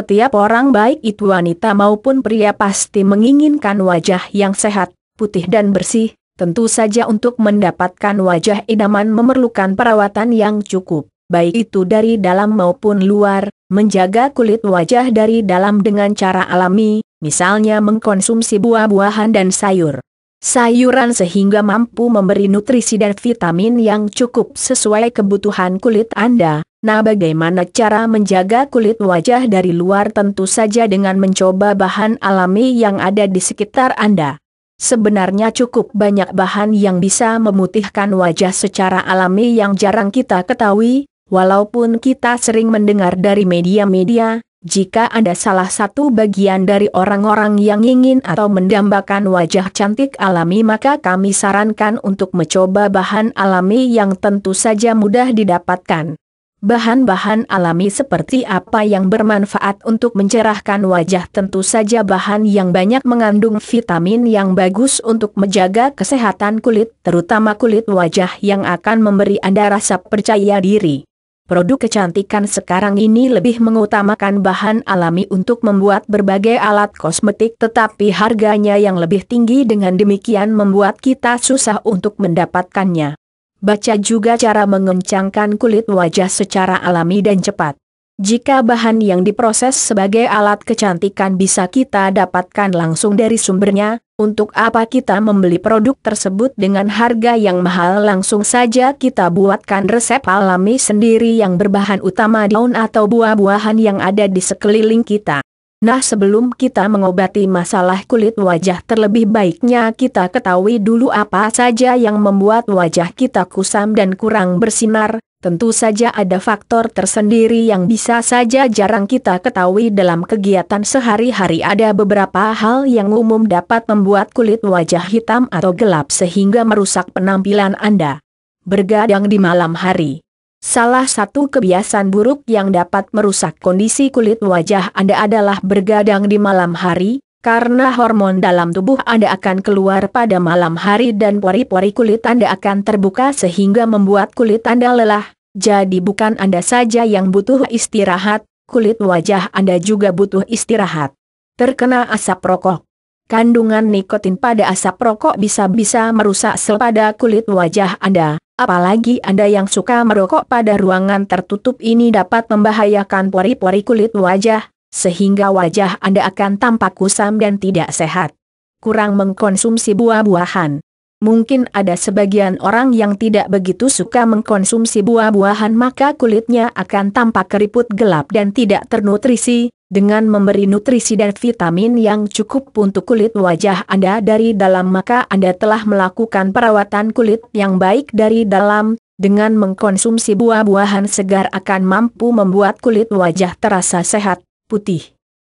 Setiap orang baik itu wanita maupun pria pasti menginginkan wajah yang sehat, putih dan bersih, tentu saja untuk mendapatkan wajah idaman memerlukan perawatan yang cukup, baik itu dari dalam maupun luar, menjaga kulit wajah dari dalam dengan cara alami, misalnya mengkonsumsi buah-buahan dan sayur sayuran sehingga mampu memberi nutrisi dan vitamin yang cukup sesuai kebutuhan kulit Anda, Nah bagaimana cara menjaga kulit wajah dari luar tentu saja dengan mencoba bahan alami yang ada di sekitar Anda. Sebenarnya cukup banyak bahan yang bisa memutihkan wajah secara alami yang jarang kita ketahui, walaupun kita sering mendengar dari media-media, jika Anda salah satu bagian dari orang-orang yang ingin atau mendambakan wajah cantik alami maka kami sarankan untuk mencoba bahan alami yang tentu saja mudah didapatkan. Bahan-bahan alami seperti apa yang bermanfaat untuk mencerahkan wajah tentu saja bahan yang banyak mengandung vitamin yang bagus untuk menjaga kesehatan kulit, terutama kulit wajah yang akan memberi Anda rasa percaya diri. Produk kecantikan sekarang ini lebih mengutamakan bahan alami untuk membuat berbagai alat kosmetik tetapi harganya yang lebih tinggi dengan demikian membuat kita susah untuk mendapatkannya. Baca juga cara mengencangkan kulit wajah secara alami dan cepat. Jika bahan yang diproses sebagai alat kecantikan bisa kita dapatkan langsung dari sumbernya, untuk apa kita membeli produk tersebut dengan harga yang mahal langsung saja kita buatkan resep alami sendiri yang berbahan utama daun atau buah-buahan yang ada di sekeliling kita. Nah sebelum kita mengobati masalah kulit wajah terlebih baiknya kita ketahui dulu apa saja yang membuat wajah kita kusam dan kurang bersinar, tentu saja ada faktor tersendiri yang bisa saja jarang kita ketahui dalam kegiatan sehari-hari ada beberapa hal yang umum dapat membuat kulit wajah hitam atau gelap sehingga merusak penampilan Anda. Bergadang di malam hari Salah satu kebiasaan buruk yang dapat merusak kondisi kulit wajah Anda adalah bergadang di malam hari, karena hormon dalam tubuh Anda akan keluar pada malam hari dan pori-pori kulit Anda akan terbuka sehingga membuat kulit Anda lelah. Jadi bukan Anda saja yang butuh istirahat, kulit wajah Anda juga butuh istirahat. Terkena asap rokok. Kandungan nikotin pada asap rokok bisa-bisa merusak sel pada kulit wajah Anda. Apalagi Anda yang suka merokok pada ruangan tertutup ini dapat membahayakan pori-pori kulit wajah, sehingga wajah Anda akan tampak kusam dan tidak sehat. Kurang mengkonsumsi buah-buahan. Mungkin ada sebagian orang yang tidak begitu suka mengkonsumsi buah-buahan maka kulitnya akan tampak keriput gelap dan tidak ternutrisi, dengan memberi nutrisi dan vitamin yang cukup untuk kulit wajah Anda dari dalam maka Anda telah melakukan perawatan kulit yang baik dari dalam, dengan mengkonsumsi buah-buahan segar akan mampu membuat kulit wajah terasa sehat, putih,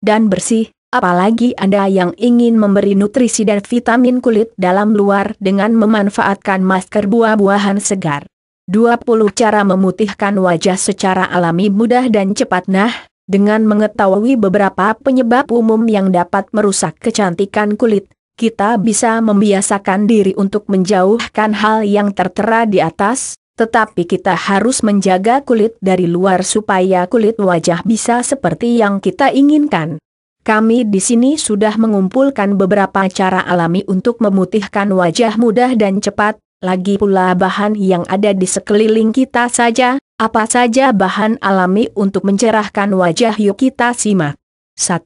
dan bersih, Apalagi Anda yang ingin memberi nutrisi dan vitamin kulit dalam luar dengan memanfaatkan masker buah-buahan segar. 20 cara memutihkan wajah secara alami mudah dan cepat nah, dengan mengetahui beberapa penyebab umum yang dapat merusak kecantikan kulit, kita bisa membiasakan diri untuk menjauhkan hal yang tertera di atas, tetapi kita harus menjaga kulit dari luar supaya kulit wajah bisa seperti yang kita inginkan. Kami di sini sudah mengumpulkan beberapa cara alami untuk memutihkan wajah mudah dan cepat, lagi pula bahan yang ada di sekeliling kita saja, apa saja bahan alami untuk mencerahkan wajah yuk kita simak. 1.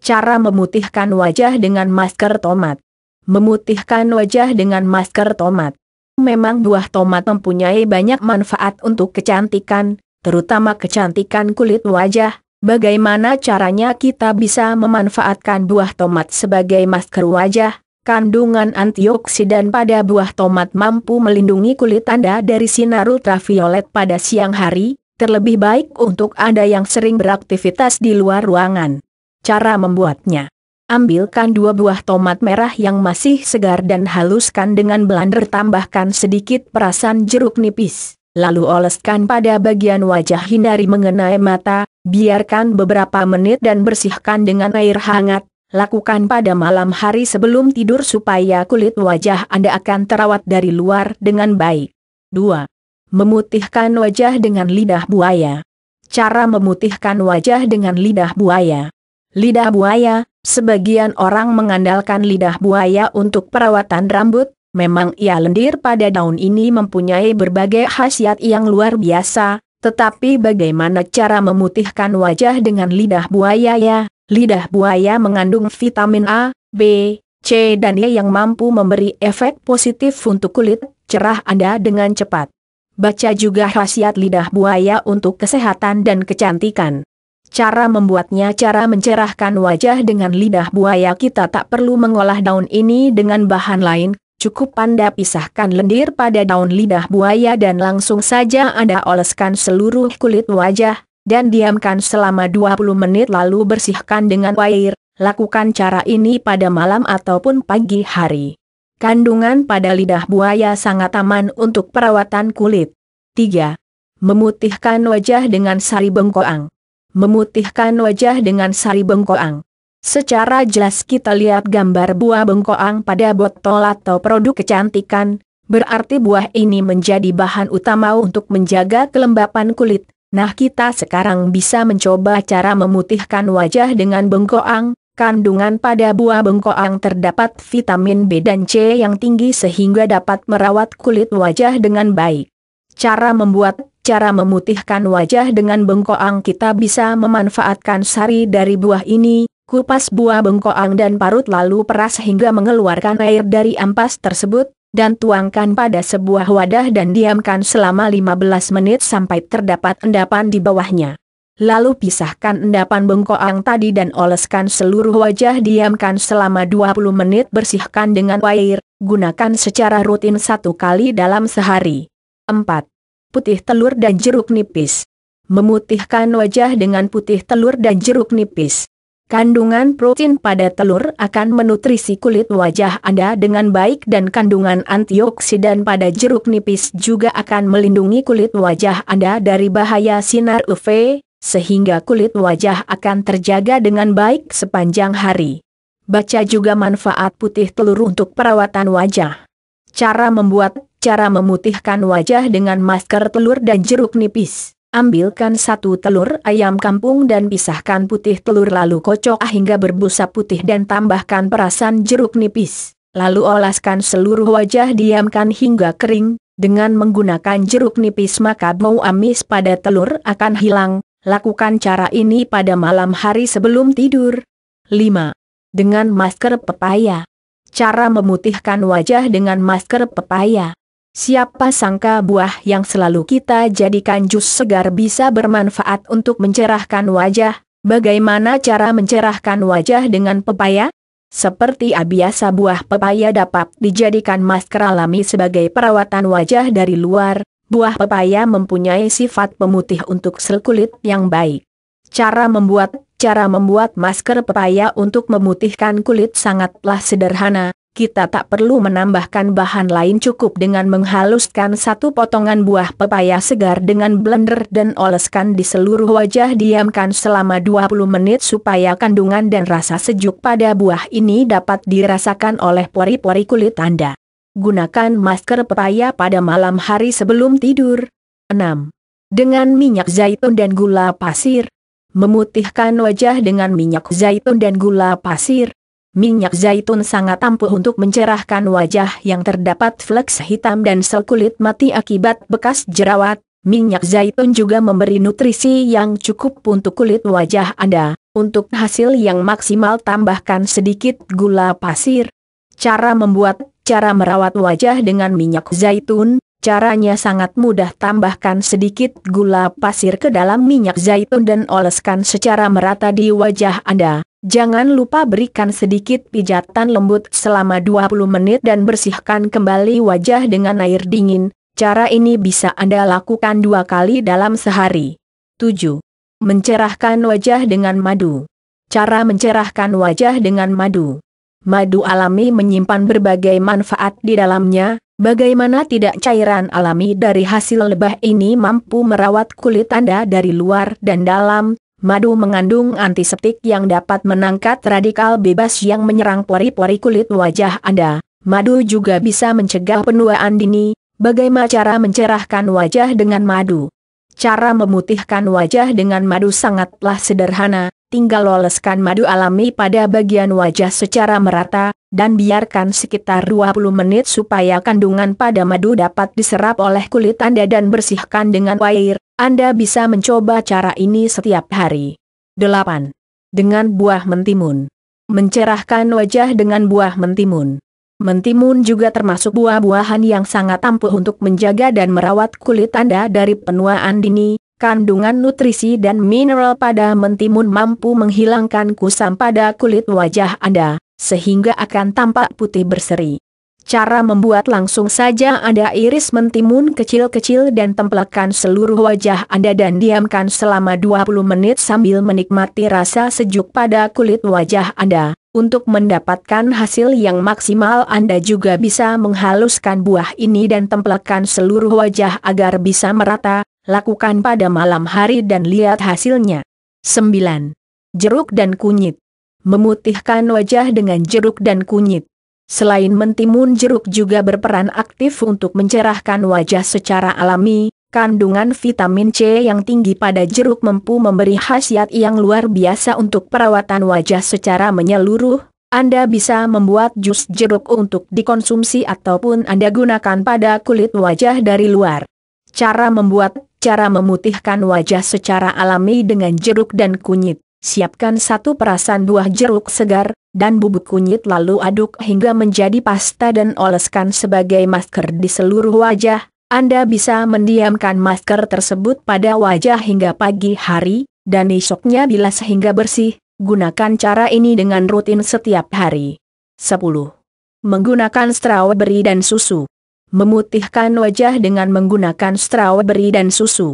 Cara memutihkan wajah dengan masker tomat. Memutihkan wajah dengan masker tomat. Memang buah tomat mempunyai banyak manfaat untuk kecantikan, terutama kecantikan kulit wajah, Bagaimana caranya kita bisa memanfaatkan buah tomat sebagai masker wajah? Kandungan antioksidan pada buah tomat mampu melindungi kulit Anda dari sinar ultraviolet pada siang hari, terlebih baik untuk Anda yang sering beraktivitas di luar ruangan. Cara membuatnya Ambilkan dua buah tomat merah yang masih segar dan haluskan dengan blender tambahkan sedikit perasan jeruk nipis lalu oleskan pada bagian wajah hindari mengenai mata, biarkan beberapa menit dan bersihkan dengan air hangat, lakukan pada malam hari sebelum tidur supaya kulit wajah Anda akan terawat dari luar dengan baik. 2. Memutihkan wajah dengan lidah buaya. Cara memutihkan wajah dengan lidah buaya. Lidah buaya, sebagian orang mengandalkan lidah buaya untuk perawatan rambut, Memang ia lendir pada daun ini mempunyai berbagai khasiat yang luar biasa, tetapi bagaimana cara memutihkan wajah dengan lidah buaya ya? Lidah buaya mengandung vitamin A, B, C dan E yang mampu memberi efek positif untuk kulit, cerah Anda dengan cepat. Baca juga khasiat lidah buaya untuk kesehatan dan kecantikan. Cara membuatnya cara mencerahkan wajah dengan lidah buaya kita tak perlu mengolah daun ini dengan bahan lain, Cukup Anda pisahkan lendir pada daun lidah buaya dan langsung saja Anda oleskan seluruh kulit wajah, dan diamkan selama 20 menit lalu bersihkan dengan air. Lakukan cara ini pada malam ataupun pagi hari. Kandungan pada lidah buaya sangat aman untuk perawatan kulit. 3. Memutihkan wajah dengan sari bengkoang. Memutihkan wajah dengan sari bengkoang Secara jelas kita lihat gambar buah bengkoang pada botol atau produk kecantikan, berarti buah ini menjadi bahan utama untuk menjaga kelembapan kulit. Nah kita sekarang bisa mencoba cara memutihkan wajah dengan bengkoang, Kandungan pada buah bengkoang terdapat vitamin B dan C yang tinggi sehingga dapat merawat kulit wajah dengan baik. Cara membuat, cara memutihkan wajah dengan bengkoang kita bisa memanfaatkan sari dari buah ini, kupas buah bengkoang dan parut lalu peras hingga mengeluarkan air dari ampas tersebut, dan tuangkan pada sebuah wadah dan diamkan selama 15 menit sampai terdapat endapan di bawahnya. Lalu pisahkan endapan bengkoang tadi dan oleskan seluruh wajah diamkan selama 20 menit bersihkan dengan air, gunakan secara rutin satu kali dalam sehari. 4. Putih telur dan jeruk nipis Memutihkan wajah dengan putih telur dan jeruk nipis. Kandungan protein pada telur akan menutrisi kulit wajah Anda dengan baik dan kandungan antioksidan pada jeruk nipis juga akan melindungi kulit wajah Anda dari bahaya sinar UV, sehingga kulit wajah akan terjaga dengan baik sepanjang hari. Baca juga manfaat putih telur untuk perawatan wajah. Cara membuat, cara memutihkan wajah dengan masker telur dan jeruk nipis. Ambilkan satu telur ayam kampung dan pisahkan putih telur lalu kocok hingga berbusa putih dan tambahkan perasan jeruk nipis. Lalu olaskan seluruh wajah diamkan hingga kering, dengan menggunakan jeruk nipis maka bau amis pada telur akan hilang. Lakukan cara ini pada malam hari sebelum tidur. 5. Dengan masker pepaya. Cara memutihkan wajah dengan masker pepaya. Siapa sangka buah yang selalu kita jadikan jus segar bisa bermanfaat untuk mencerahkan wajah? Bagaimana cara mencerahkan wajah dengan pepaya? Seperti ah, biasa buah pepaya dapat dijadikan masker alami sebagai perawatan wajah dari luar, buah pepaya mempunyai sifat pemutih untuk sel kulit yang baik. Cara membuat Cara membuat masker pepaya untuk memutihkan kulit sangatlah sederhana, kita tak perlu menambahkan bahan lain cukup dengan menghaluskan satu potongan buah pepaya segar dengan blender dan oleskan di seluruh wajah diamkan selama 20 menit supaya kandungan dan rasa sejuk pada buah ini dapat dirasakan oleh pori-pori kulit Anda. Gunakan masker pepaya pada malam hari sebelum tidur. 6. Dengan minyak zaitun dan gula pasir. Memutihkan wajah dengan minyak zaitun dan gula pasir Minyak zaitun sangat ampuh untuk mencerahkan wajah yang terdapat fleks hitam dan sel kulit mati akibat bekas jerawat. Minyak zaitun juga memberi nutrisi yang cukup untuk kulit wajah Anda. Untuk hasil yang maksimal tambahkan sedikit gula pasir. Cara membuat, cara merawat wajah dengan minyak zaitun, caranya sangat mudah tambahkan sedikit gula pasir ke dalam minyak zaitun dan oleskan secara merata di wajah Anda. Jangan lupa berikan sedikit pijatan lembut selama 20 menit dan bersihkan kembali wajah dengan air dingin. Cara ini bisa Anda lakukan dua kali dalam sehari. 7. Mencerahkan wajah dengan madu. Cara mencerahkan wajah dengan madu. Madu alami menyimpan berbagai manfaat di dalamnya, bagaimana tidak cairan alami dari hasil lebah ini mampu merawat kulit Anda dari luar dan dalam, Madu mengandung antiseptik yang dapat menangkat radikal bebas yang menyerang pori-pori kulit wajah Anda. Madu juga bisa mencegah penuaan dini. Bagaimana cara mencerahkan wajah dengan madu? Cara memutihkan wajah dengan madu sangatlah sederhana, tinggal oleskan madu alami pada bagian wajah secara merata, dan biarkan sekitar 20 menit supaya kandungan pada madu dapat diserap oleh kulit Anda dan bersihkan dengan air. Anda bisa mencoba cara ini setiap hari. 8. Dengan buah mentimun. Mencerahkan wajah dengan buah mentimun. Mentimun juga termasuk buah-buahan yang sangat ampuh untuk menjaga dan merawat kulit Anda dari penuaan dini, kandungan nutrisi dan mineral pada mentimun mampu menghilangkan kusam pada kulit wajah Anda, sehingga akan tampak putih berseri. Cara membuat langsung saja Anda iris mentimun kecil-kecil dan tempelkan seluruh wajah Anda dan diamkan selama 20 menit sambil menikmati rasa sejuk pada kulit wajah Anda. Untuk mendapatkan hasil yang maksimal Anda juga bisa menghaluskan buah ini dan tempelkan seluruh wajah agar bisa merata, lakukan pada malam hari dan lihat hasilnya. 9. Jeruk dan kunyit Memutihkan wajah dengan jeruk dan kunyit. Selain mentimun jeruk juga berperan aktif untuk mencerahkan wajah secara alami, kandungan vitamin C yang tinggi pada jeruk mampu memberi khasiat yang luar biasa untuk perawatan wajah secara menyeluruh. Anda bisa membuat jus jeruk untuk dikonsumsi ataupun Anda gunakan pada kulit wajah dari luar. Cara membuat, cara memutihkan wajah secara alami dengan jeruk dan kunyit siapkan satu perasan buah jeruk segar, dan bubuk kunyit lalu aduk hingga menjadi pasta dan oleskan sebagai masker di seluruh wajah. Anda bisa mendiamkan masker tersebut pada wajah hingga pagi hari, dan esoknya bilas hingga bersih, gunakan cara ini dengan rutin setiap hari. 10. Menggunakan strawberry dan susu. Memutihkan wajah dengan menggunakan strawberry dan susu.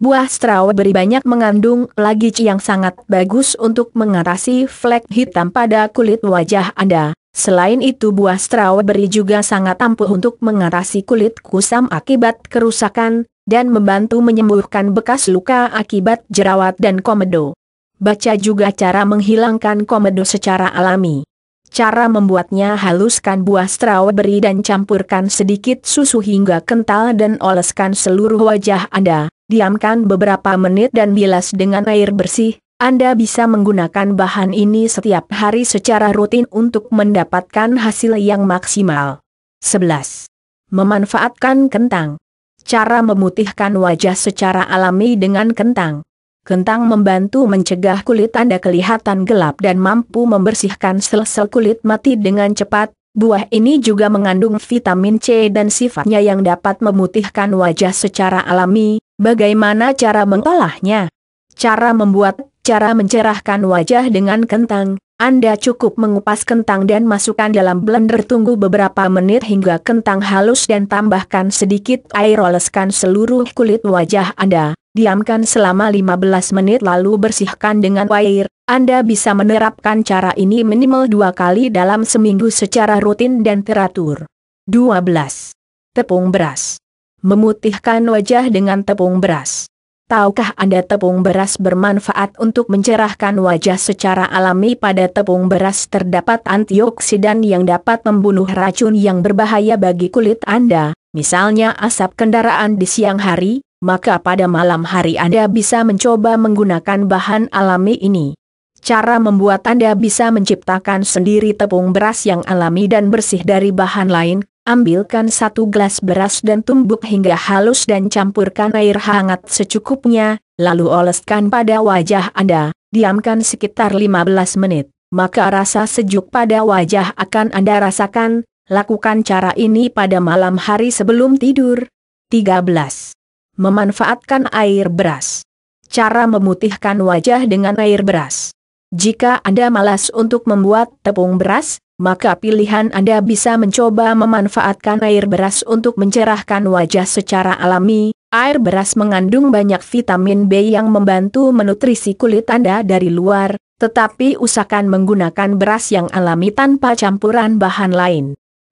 Buah strawberry banyak mengandung lagi yang sangat bagus untuk mengatasi flek hitam pada kulit wajah Anda. Selain itu buah strawberry juga sangat ampuh untuk mengatasi kulit kusam akibat kerusakan, dan membantu menyembuhkan bekas luka akibat jerawat dan komedo. Baca juga cara menghilangkan komedo secara alami. Cara membuatnya haluskan buah strawberry dan campurkan sedikit susu hingga kental dan oleskan seluruh wajah Anda. Diamkan beberapa menit dan bilas dengan air bersih. Anda bisa menggunakan bahan ini setiap hari secara rutin untuk mendapatkan hasil yang maksimal. 11. Memanfaatkan kentang. Cara memutihkan wajah secara alami dengan kentang kentang membantu mencegah kulit Anda kelihatan gelap dan mampu membersihkan sel-sel kulit mati dengan cepat. Buah ini juga mengandung vitamin C dan sifatnya yang dapat memutihkan wajah secara alami. Bagaimana cara mengolahnya? Cara membuat, cara mencerahkan wajah dengan kentang. Anda cukup mengupas kentang dan masukkan dalam blender tunggu beberapa menit hingga kentang halus dan tambahkan sedikit air oleskan seluruh kulit wajah Anda diamkan selama 15 menit lalu bersihkan dengan air. Anda bisa menerapkan cara ini minimal dua kali dalam seminggu secara rutin dan teratur. 12. Tepung beras. Memutihkan wajah dengan tepung beras. Tahukah Anda tepung beras bermanfaat untuk mencerahkan wajah secara alami pada tepung beras terdapat antioksidan yang dapat membunuh racun yang berbahaya bagi kulit Anda, misalnya asap kendaraan di siang hari, maka pada malam hari Anda bisa mencoba menggunakan bahan alami ini. Cara membuat Anda bisa menciptakan sendiri tepung beras yang alami dan bersih dari bahan lain. Ambilkan satu gelas beras dan tumbuk hingga halus dan campurkan air hangat secukupnya, lalu oleskan pada wajah Anda, diamkan sekitar 15 menit. Maka rasa sejuk pada wajah akan Anda rasakan, lakukan cara ini pada malam hari sebelum tidur. 13 memanfaatkan air beras. Cara memutihkan wajah dengan air beras. Jika Anda malas untuk membuat tepung beras, maka pilihan Anda bisa mencoba memanfaatkan air beras untuk mencerahkan wajah secara alami. Air beras mengandung banyak vitamin B yang membantu menutrisi kulit Anda dari luar, tetapi usahakan menggunakan beras yang alami tanpa campuran bahan lain.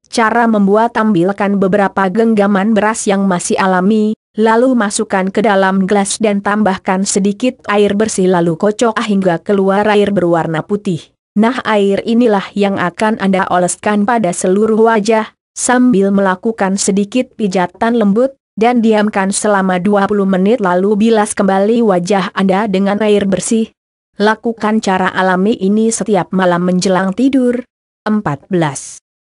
Cara membuat tampilkan beberapa genggaman beras yang masih alami, lalu masukkan ke dalam gelas dan tambahkan sedikit air bersih lalu kocok hingga keluar air berwarna putih. Nah air inilah yang akan Anda oleskan pada seluruh wajah, sambil melakukan sedikit pijatan lembut, dan diamkan selama 20 menit lalu bilas kembali wajah Anda dengan air bersih. Lakukan cara alami ini setiap malam menjelang tidur. 14.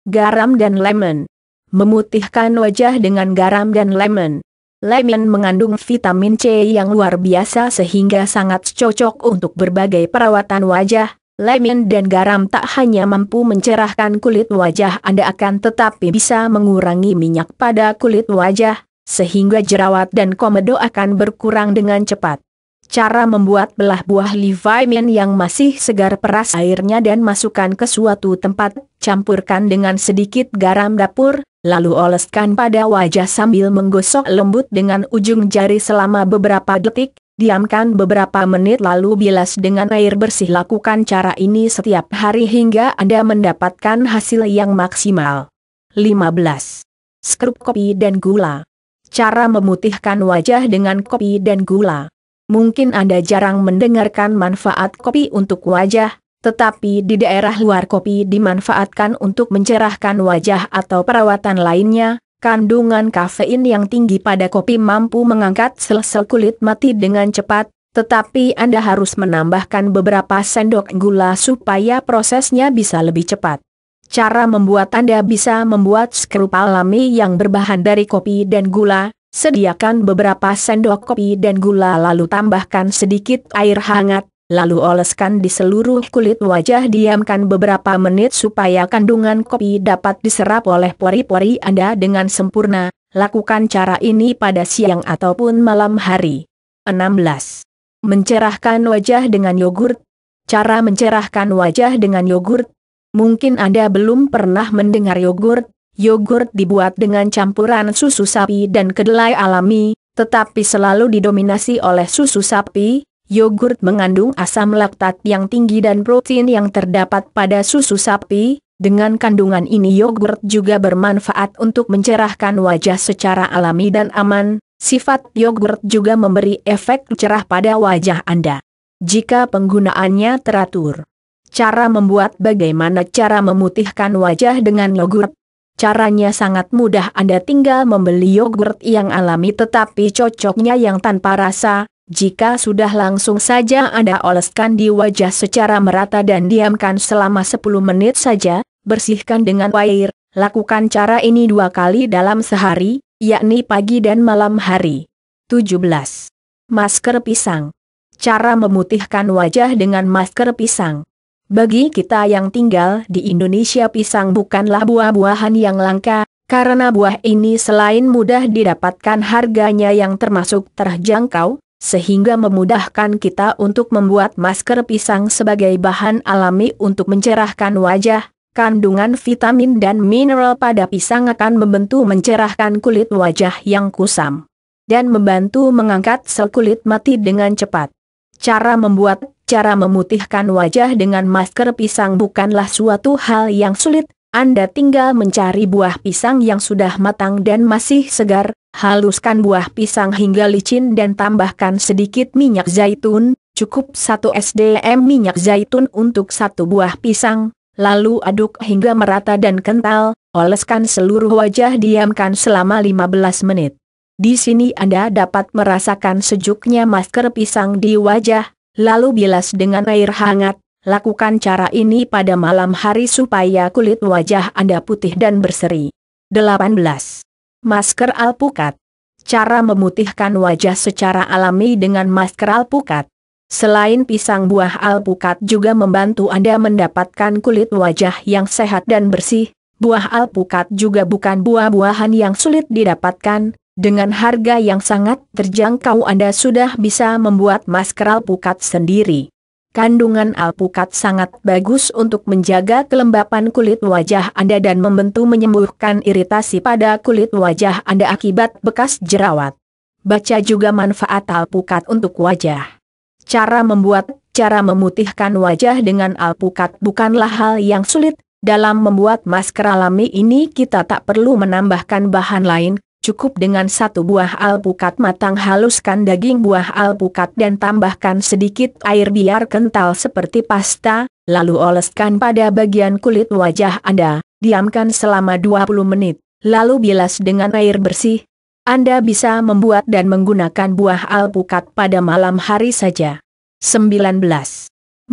Garam dan lemon. Memutihkan wajah dengan garam dan lemon. Lemon mengandung vitamin C yang luar biasa sehingga sangat cocok untuk berbagai perawatan wajah. Lemon dan garam tak hanya mampu mencerahkan kulit wajah Anda akan tetapi bisa mengurangi minyak pada kulit wajah, sehingga jerawat dan komedo akan berkurang dengan cepat. Cara membuat belah buah Levimin yang masih segar peras airnya dan masukkan ke suatu tempat, campurkan dengan sedikit garam dapur, lalu oleskan pada wajah sambil menggosok lembut dengan ujung jari selama beberapa detik, diamkan beberapa menit lalu bilas dengan air bersih lakukan cara ini setiap hari hingga Anda mendapatkan hasil yang maksimal. 15. Skrup kopi dan gula Cara memutihkan wajah dengan kopi dan gula Mungkin Anda jarang mendengarkan manfaat kopi untuk wajah, tetapi di daerah luar kopi dimanfaatkan untuk mencerahkan wajah atau perawatan lainnya, kandungan kafein yang tinggi pada kopi mampu mengangkat sel-sel kulit mati dengan cepat, tetapi Anda harus menambahkan beberapa sendok gula supaya prosesnya bisa lebih cepat. Cara membuat Anda bisa membuat skrup alami yang berbahan dari kopi dan gula, sediakan beberapa sendok kopi dan gula lalu tambahkan sedikit air hangat, lalu oleskan di seluruh kulit wajah diamkan beberapa menit supaya kandungan kopi dapat diserap oleh pori-pori Anda dengan sempurna, lakukan cara ini pada siang ataupun malam hari. 16. Mencerahkan wajah dengan yogurt Cara mencerahkan wajah dengan yogurt Mungkin Anda belum pernah mendengar yogurt, Yogurt dibuat dengan campuran susu sapi dan kedelai alami, tetapi selalu didominasi oleh susu sapi, Yogurt mengandung asam laktat yang tinggi dan protein yang terdapat pada susu sapi, dengan kandungan ini yogurt juga bermanfaat untuk mencerahkan wajah secara alami dan aman, sifat yogurt juga memberi efek cerah pada wajah Anda. Jika penggunaannya teratur. Cara membuat bagaimana cara memutihkan wajah dengan yogurt? Caranya sangat mudah Anda tinggal membeli yogurt yang alami tetapi cocoknya yang tanpa rasa, jika sudah langsung saja Anda oleskan di wajah secara merata dan diamkan selama 10 menit saja, bersihkan dengan air, lakukan cara ini dua kali dalam sehari, yakni pagi dan malam hari. 17. Masker pisang. Cara memutihkan wajah dengan masker pisang. Bagi kita yang tinggal di Indonesia pisang bukanlah buah-buahan yang langka, karena buah ini selain mudah didapatkan harganya yang termasuk terjangkau, sehingga memudahkan kita untuk membuat masker pisang sebagai bahan alami untuk mencerahkan wajah, kandungan vitamin dan mineral pada pisang akan membantu mencerahkan kulit wajah yang kusam. Dan membantu mengangkat sel kulit mati dengan cepat. Cara membuat, cara memutihkan wajah dengan masker pisang bukanlah suatu hal yang sulit, Anda tinggal mencari buah pisang yang sudah matang dan masih segar, haluskan buah pisang hingga licin dan tambahkan sedikit minyak zaitun, cukup 1 SDM minyak zaitun untuk satu buah pisang, lalu aduk hingga merata dan kental, oleskan seluruh wajah diamkan selama 15 menit. Di sini Anda dapat merasakan sejuknya masker pisang di wajah, lalu bilas dengan air hangat, lakukan cara ini pada malam hari supaya kulit wajah Anda putih dan berseri. 18. Masker alpukat. Cara memutihkan wajah secara alami dengan masker alpukat. Selain pisang buah alpukat juga membantu Anda mendapatkan kulit wajah yang sehat dan bersih, buah alpukat juga bukan buah-buahan yang sulit didapatkan, dengan harga yang sangat terjangkau Anda sudah bisa membuat masker alpukat sendiri. Kandungan alpukat sangat bagus untuk menjaga kelembapan kulit wajah Anda dan membantu menyembuhkan iritasi pada kulit wajah Anda akibat bekas jerawat. Baca juga manfaat alpukat untuk wajah. Cara membuat, cara memutihkan wajah dengan alpukat bukanlah hal yang sulit. Dalam membuat masker alami ini kita tak perlu menambahkan bahan lain, Cukup dengan satu buah alpukat matang haluskan daging buah alpukat dan tambahkan sedikit air biar kental seperti pasta, lalu oleskan pada bagian kulit wajah Anda, diamkan selama 20 menit, lalu bilas dengan air bersih. Anda bisa membuat dan menggunakan buah alpukat pada malam hari saja. 19.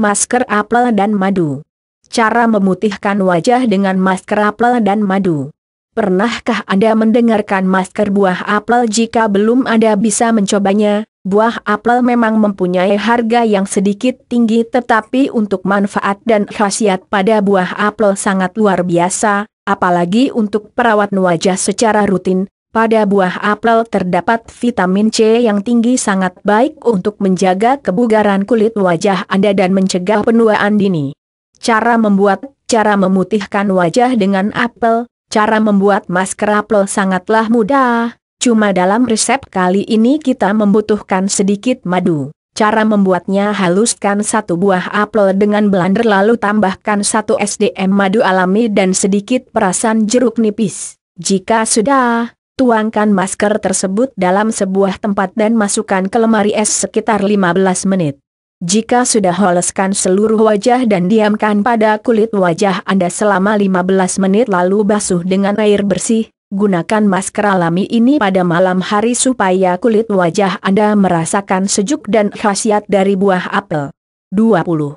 Masker apel dan madu. Cara memutihkan wajah dengan masker apel dan madu. Pernahkah Anda mendengarkan masker buah apel jika belum Anda bisa mencobanya? Buah apel memang mempunyai harga yang sedikit tinggi tetapi untuk manfaat dan khasiat pada buah apel sangat luar biasa, apalagi untuk perawat wajah secara rutin. Pada buah apel terdapat vitamin C yang tinggi sangat baik untuk menjaga kebugaran kulit wajah Anda dan mencegah penuaan dini. Cara membuat cara memutihkan wajah dengan apel, Cara membuat masker apel sangatlah mudah, cuma dalam resep kali ini kita membutuhkan sedikit madu. Cara membuatnya haluskan satu buah apel dengan blender lalu tambahkan satu SDM madu alami dan sedikit perasan jeruk nipis. Jika sudah, tuangkan masker tersebut dalam sebuah tempat dan masukkan ke lemari es sekitar 15 menit. Jika sudah oleskan seluruh wajah dan diamkan pada kulit wajah Anda selama 15 menit lalu basuh dengan air bersih, gunakan masker alami ini pada malam hari supaya kulit wajah Anda merasakan sejuk dan khasiat dari buah apel. 20.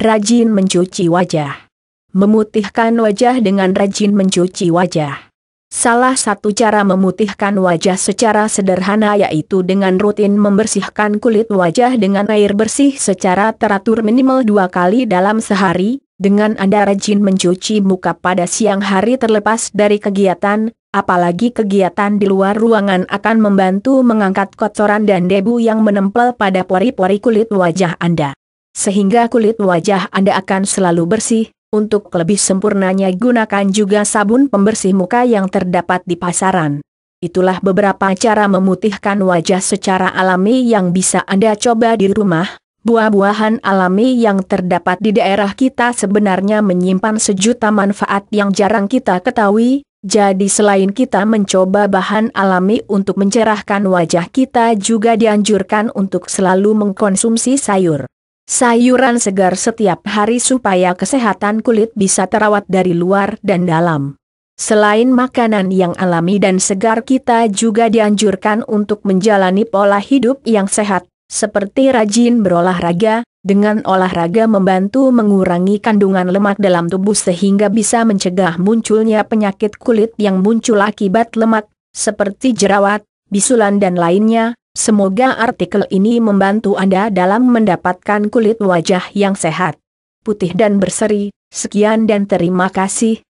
Rajin mencuci wajah Memutihkan wajah dengan rajin mencuci wajah. Salah satu cara memutihkan wajah secara sederhana yaitu dengan rutin membersihkan kulit wajah dengan air bersih secara teratur minimal dua kali dalam sehari, dengan Anda rajin mencuci muka pada siang hari terlepas dari kegiatan, apalagi kegiatan di luar ruangan akan membantu mengangkat kotoran dan debu yang menempel pada pori-pori kulit wajah Anda. Sehingga kulit wajah Anda akan selalu bersih, untuk lebih sempurnanya gunakan juga sabun pembersih muka yang terdapat di pasaran. Itulah beberapa cara memutihkan wajah secara alami yang bisa Anda coba di rumah. Buah-buahan alami yang terdapat di daerah kita sebenarnya menyimpan sejuta manfaat yang jarang kita ketahui, jadi selain kita mencoba bahan alami untuk mencerahkan wajah kita juga dianjurkan untuk selalu mengkonsumsi sayur sayuran segar setiap hari supaya kesehatan kulit bisa terawat dari luar dan dalam. Selain makanan yang alami dan segar kita juga dianjurkan untuk menjalani pola hidup yang sehat, seperti rajin berolahraga, dengan olahraga membantu mengurangi kandungan lemak dalam tubuh sehingga bisa mencegah munculnya penyakit kulit yang muncul akibat lemak, seperti jerawat, bisulan dan lainnya, Semoga artikel ini membantu Anda dalam mendapatkan kulit wajah yang sehat, putih dan berseri. Sekian dan terima kasih.